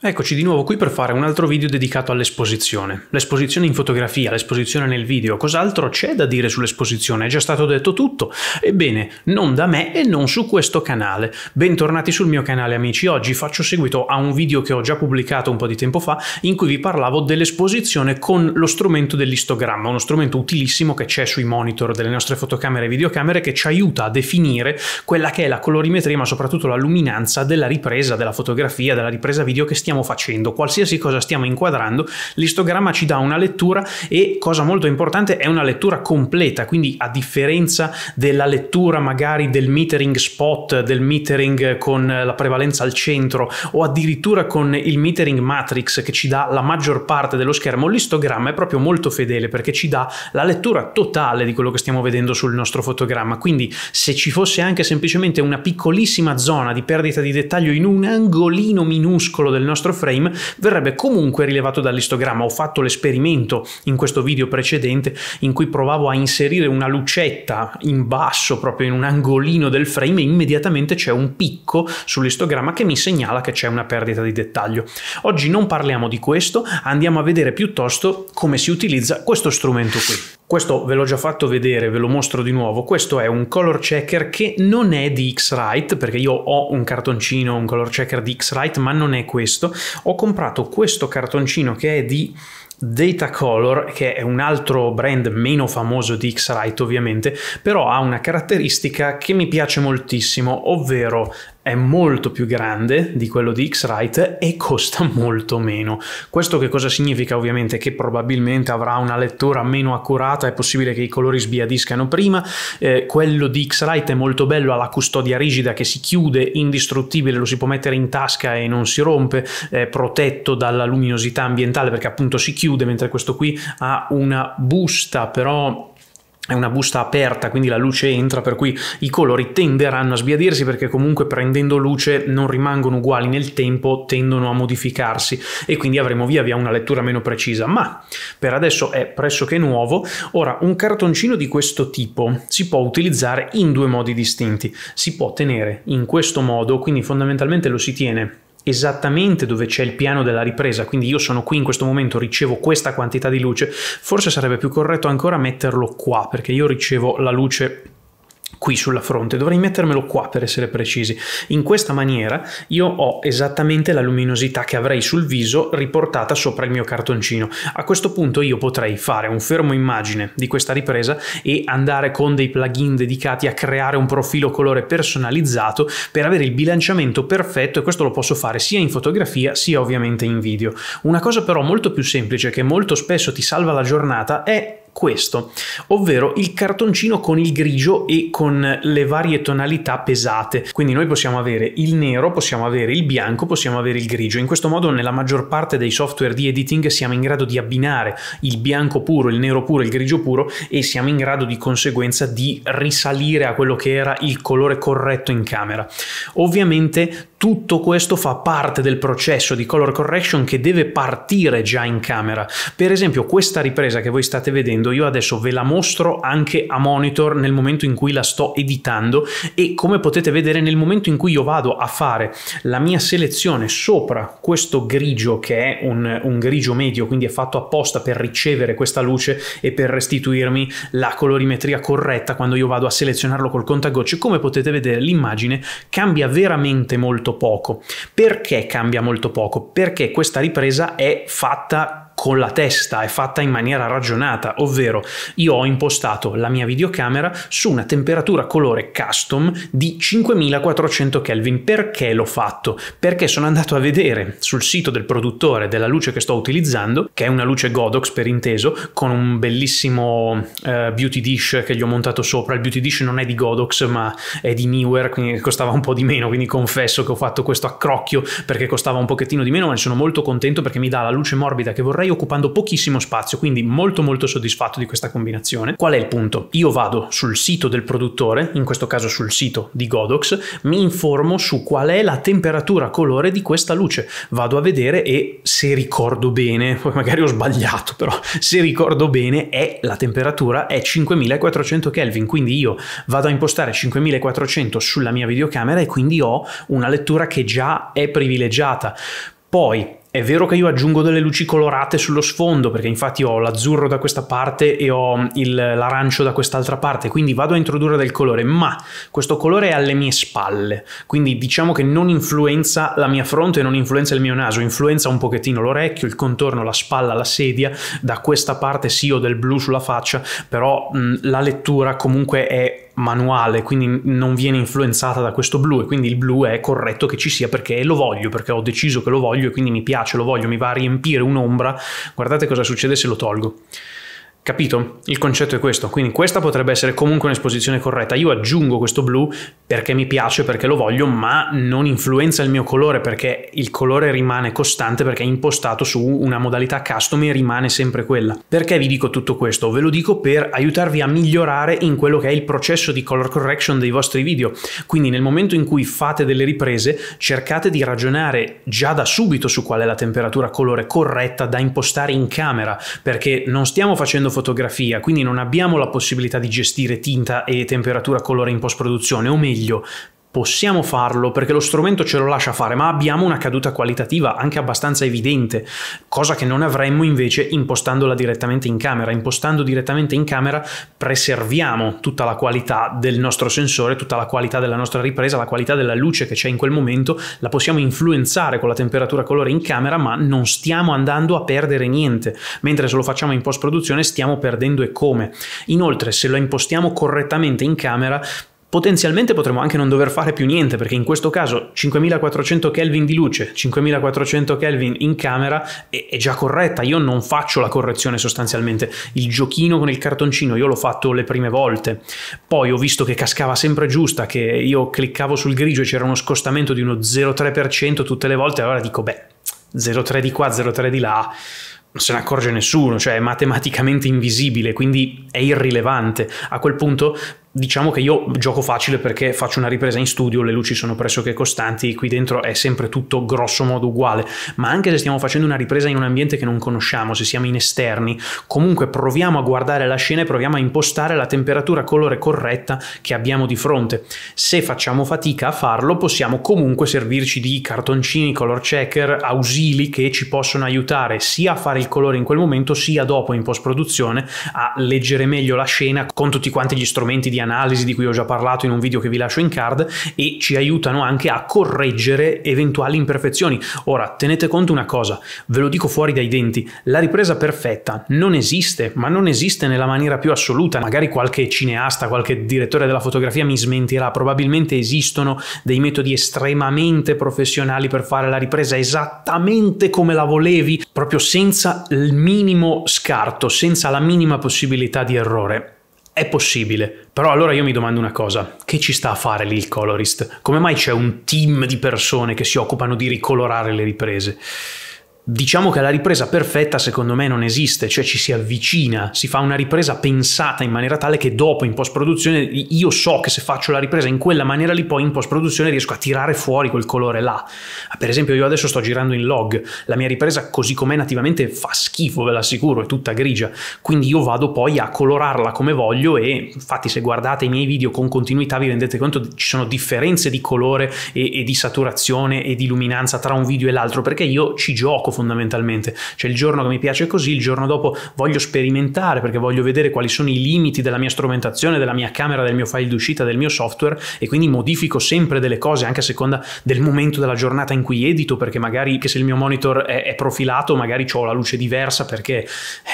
Eccoci di nuovo qui per fare un altro video dedicato all'esposizione. L'esposizione in fotografia, l'esposizione nel video, cos'altro c'è da dire sull'esposizione? È già stato detto tutto. Ebbene, non da me e non su questo canale. Bentornati sul mio canale amici, oggi faccio seguito a un video che ho già pubblicato un po' di tempo fa in cui vi parlavo dell'esposizione con lo strumento dell'istogramma, uno strumento utilissimo che c'è sui monitor delle nostre fotocamere e videocamere che ci aiuta a definire quella che è la colorimetria ma soprattutto la luminanza della ripresa della fotografia, della ripresa video che stiamo stiamo facendo, qualsiasi cosa stiamo inquadrando, l'istogramma ci dà una lettura e, cosa molto importante, è una lettura completa, quindi a differenza della lettura magari del metering spot, del metering con la prevalenza al centro o addirittura con il metering matrix che ci dà la maggior parte dello schermo, l'istogramma è proprio molto fedele perché ci dà la lettura totale di quello che stiamo vedendo sul nostro fotogramma, quindi se ci fosse anche semplicemente una piccolissima zona di perdita di dettaglio in un angolino minuscolo del nostro nostro frame verrebbe comunque rilevato dall'istogramma. Ho fatto l'esperimento in questo video precedente in cui provavo a inserire una lucetta in basso, proprio in un angolino del frame, e immediatamente c'è un picco sull'istogramma che mi segnala che c'è una perdita di dettaglio. Oggi non parliamo di questo, andiamo a vedere piuttosto come si utilizza questo strumento qui. Questo ve l'ho già fatto vedere, ve lo mostro di nuovo. Questo è un color checker che non è di X-Rite, perché io ho un cartoncino, un color checker di X-Rite, ma non è questo. Ho comprato questo cartoncino che è di Datacolor, che è un altro brand meno famoso di X-Rite ovviamente, però ha una caratteristica che mi piace moltissimo, ovvero è molto più grande di quello di X-Rite e costa molto meno. Questo che cosa significa ovviamente? Che probabilmente avrà una lettura meno accurata, è possibile che i colori sbiadiscano prima, eh, quello di X-Rite è molto bello, ha la custodia rigida che si chiude, indistruttibile, lo si può mettere in tasca e non si rompe, eh, protetto dalla luminosità ambientale perché appunto si chiude, mentre questo qui ha una busta però è una busta aperta, quindi la luce entra, per cui i colori tenderanno a sbiadirsi perché comunque prendendo luce non rimangono uguali nel tempo, tendono a modificarsi e quindi avremo via via una lettura meno precisa. Ma per adesso è pressoché nuovo. Ora, un cartoncino di questo tipo si può utilizzare in due modi distinti. Si può tenere in questo modo, quindi fondamentalmente lo si tiene esattamente dove c'è il piano della ripresa, quindi io sono qui in questo momento, ricevo questa quantità di luce, forse sarebbe più corretto ancora metterlo qua, perché io ricevo la luce qui sulla fronte, dovrei mettermelo qua per essere precisi. In questa maniera io ho esattamente la luminosità che avrei sul viso riportata sopra il mio cartoncino. A questo punto io potrei fare un fermo immagine di questa ripresa e andare con dei plugin dedicati a creare un profilo colore personalizzato per avere il bilanciamento perfetto e questo lo posso fare sia in fotografia sia ovviamente in video. Una cosa però molto più semplice che molto spesso ti salva la giornata è questo, ovvero il cartoncino con il grigio e con le varie tonalità pesate. Quindi noi possiamo avere il nero, possiamo avere il bianco, possiamo avere il grigio. In questo modo nella maggior parte dei software di editing siamo in grado di abbinare il bianco puro, il nero puro, il grigio puro e siamo in grado di conseguenza di risalire a quello che era il colore corretto in camera. Ovviamente tutto questo fa parte del processo di color correction che deve partire già in camera. Per esempio questa ripresa che voi state vedendo io adesso ve la mostro anche a monitor nel momento in cui la sto editando e come potete vedere nel momento in cui io vado a fare la mia selezione sopra questo grigio che è un, un grigio medio quindi è fatto apposta per ricevere questa luce e per restituirmi la colorimetria corretta quando io vado a selezionarlo col contagocce come potete vedere l'immagine cambia veramente molto molto poco. Perché cambia molto poco? Perché questa ripresa è fatta con la testa, è fatta in maniera ragionata, ovvero io ho impostato la mia videocamera su una temperatura colore custom di 5400 Kelvin. Perché l'ho fatto? Perché sono andato a vedere sul sito del produttore della luce che sto utilizzando, che è una luce Godox per inteso, con un bellissimo eh, beauty dish che gli ho montato sopra. Il beauty dish non è di Godox ma è di Newer, quindi costava un po' di meno, quindi confesso che ho fatto questo accrocchio perché costava un pochettino di meno, ma ne sono molto contento perché mi dà la luce morbida che vorrei Ferrari occupando pochissimo spazio, quindi molto molto soddisfatto di questa combinazione. Qual è il punto? Io vado sul sito del produttore, in questo caso sul sito di Godox, mi informo su qual è la temperatura colore di questa luce, vado a vedere e se ricordo bene, poi magari ho sbagliato però, se ricordo bene è la temperatura è 5400 Kelvin, quindi io vado a impostare 5400 sulla mia videocamera e quindi ho una lettura che già è privilegiata. Poi è vero che io aggiungo delle luci colorate sullo sfondo, perché infatti ho l'azzurro da questa parte e ho mm, il, l'arancio da quest'altra parte, quindi vado a introdurre del colore, ma questo colore è alle mie spalle, quindi diciamo che non influenza la mia fronte, non influenza il mio naso, influenza un pochettino l'orecchio, il contorno, la spalla, la sedia, da questa parte sì ho del blu sulla faccia, però mh, mm, la lettura comunque è manuale, quindi non viene influenzata da questo blu e quindi il blu è corretto che ci sia perché lo voglio, perché ho deciso che lo voglio e quindi mi piace, lo voglio, mi va a riempire un'ombra. Guardate cosa succede se lo tolgo. Capito? Il concetto è questo, quindi questa potrebbe essere comunque un'esposizione corretta. Io aggiungo questo blu perché mi piace, perché lo voglio, ma non influenza il mio colore perché il colore rimane costante perché è impostato su una modalità custom e rimane sempre quella. Perché vi dico tutto questo? Ve lo dico per aiutarvi a migliorare in quello che è il processo di color correction dei vostri video. Quindi nel momento in cui fate delle riprese, cercate di ragionare già da subito su qual è la temperatura colore corretta da impostare in camera, perché non stiamo facendo fotografia, quindi non abbiamo la possibilità di gestire tinta e temperatura colore in post produzione, o meglio meglio. Possiamo farlo perché lo strumento ce lo lascia fare, ma abbiamo una caduta qualitativa anche abbastanza evidente, cosa che non avremmo invece impostandola direttamente in camera. Impostando direttamente in camera preserviamo tutta la qualità del nostro sensore, tutta la qualità della nostra ripresa, la qualità della luce che c'è in quel momento, la possiamo influenzare con la temperatura colore in camera, ma non stiamo andando a perdere niente, mentre se lo facciamo in post-produzione stiamo perdendo e come. Inoltre, se lo impostiamo correttamente in camera, Potenzialmente potremmo anche non dover fare più niente perché in questo caso 5400 Kelvin di luce, 5400 Kelvin in camera è, è, già corretta, io non faccio la correzione sostanzialmente, il giochino con il cartoncino io l'ho fatto le prime volte, poi ho visto che cascava sempre giusta, che io cliccavo sul grigio e c'era uno scostamento di uno 0,3% tutte le volte, allora dico beh 0,3 di qua, 0,3 di là, non se ne accorge nessuno, cioè è matematicamente invisibile, quindi è irrilevante. A quel punto Diciamo che io gioco facile perché faccio una ripresa in studio, le luci sono pressoché costanti, qui dentro è sempre tutto grosso modo uguale, ma anche se stiamo facendo una ripresa in un ambiente che non conosciamo, se siamo in esterni, comunque proviamo a guardare la scena e proviamo a impostare la temperatura colore corretta che abbiamo di fronte. Se facciamo fatica a farlo, possiamo comunque servirci di cartoncini, color checker, ausili che ci possono aiutare sia a fare il colore in quel momento, sia dopo in post produzione a leggere meglio la scena con tutti quanti gli strumenti di analisi analisi di cui ho già parlato in un video che vi lascio in card e ci aiutano anche a correggere eventuali imperfezioni. Ora, tenete conto una cosa, ve lo dico fuori dai denti, la ripresa perfetta non esiste, ma non esiste nella maniera più assoluta. Magari qualche cineasta, qualche direttore della fotografia mi smentirà, probabilmente esistono dei metodi estremamente professionali per fare la ripresa esattamente come la volevi, proprio senza il minimo scarto, senza la minima possibilità di errore. È possibile, però allora io mi domando una cosa, che ci sta a fare lì il colorist? Come mai c'è un team di persone che si occupano di ricolorare le riprese? Diciamo che la ripresa perfetta secondo me non esiste, cioè ci si avvicina, si fa una ripresa pensata in maniera tale che dopo in post-produzione io so che se faccio la ripresa in quella maniera lì poi in post-produzione riesco a tirare fuori quel colore là. Ah, per esempio io adesso sto girando in log, la mia ripresa così com'è nativamente fa schifo, ve l'assicuro, è tutta grigia, quindi io vado poi a colorarla come voglio e infatti se guardate i miei video con continuità vi rendete conto che ci sono differenze di colore e, e di saturazione e di luminanza tra un video e l'altro perché io ci gioco fondamentalmente. Cioè il giorno che mi piace così, il giorno dopo voglio sperimentare perché voglio vedere quali sono i limiti della mia strumentazione, della mia camera, del mio file d'uscita, del mio software e quindi modifico sempre delle cose anche a seconda del momento della giornata in cui edito perché magari se il mio monitor è, è profilato magari ho la luce diversa perché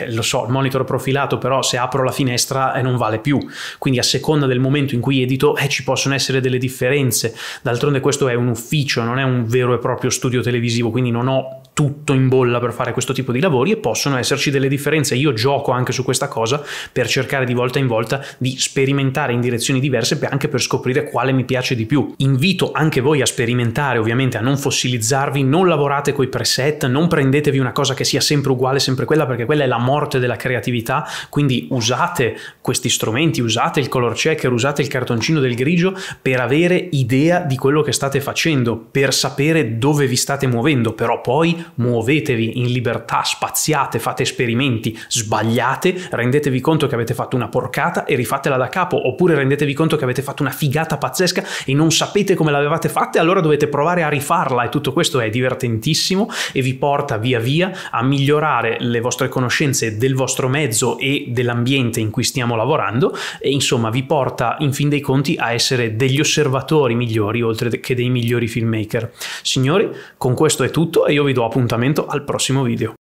eh, lo so, il monitor è profilato però se apro la finestra eh, non vale più. Quindi a seconda del momento in cui edito eh, ci possono essere delle differenze. D'altronde questo è un ufficio, non è un vero e proprio studio televisivo, quindi non ho tutto in bolla per fare questo tipo di lavori e possono esserci delle differenze. Io gioco anche su questa cosa per cercare di volta in volta di sperimentare in direzioni diverse anche per scoprire quale mi piace di più. Invito anche voi a sperimentare, ovviamente a non fossilizzarvi, non lavorate coi preset, non prendetevi una cosa che sia sempre uguale, sempre quella, perché quella è la morte della creatività, quindi usate questi strumenti, usate il color checker, usate il cartoncino del grigio per avere idea di quello che state facendo, per sapere dove vi state muovendo, però poi muovetevi in libertà, spaziate, fate esperimenti, sbagliate, rendetevi conto che avete fatto una porcata e rifatela da capo, oppure rendetevi conto che avete fatto una figata pazzesca e non sapete come l'avevate fatta e allora dovete provare a rifarla e tutto questo è divertentissimo e vi porta via via a migliorare le vostre conoscenze del vostro mezzo e dell'ambiente in cui stiamo lavorando e insomma vi porta in fin dei conti a essere degli osservatori migliori oltre che dei migliori filmmaker. Signori, con questo è tutto e io vi do appuntamento al prossimo video.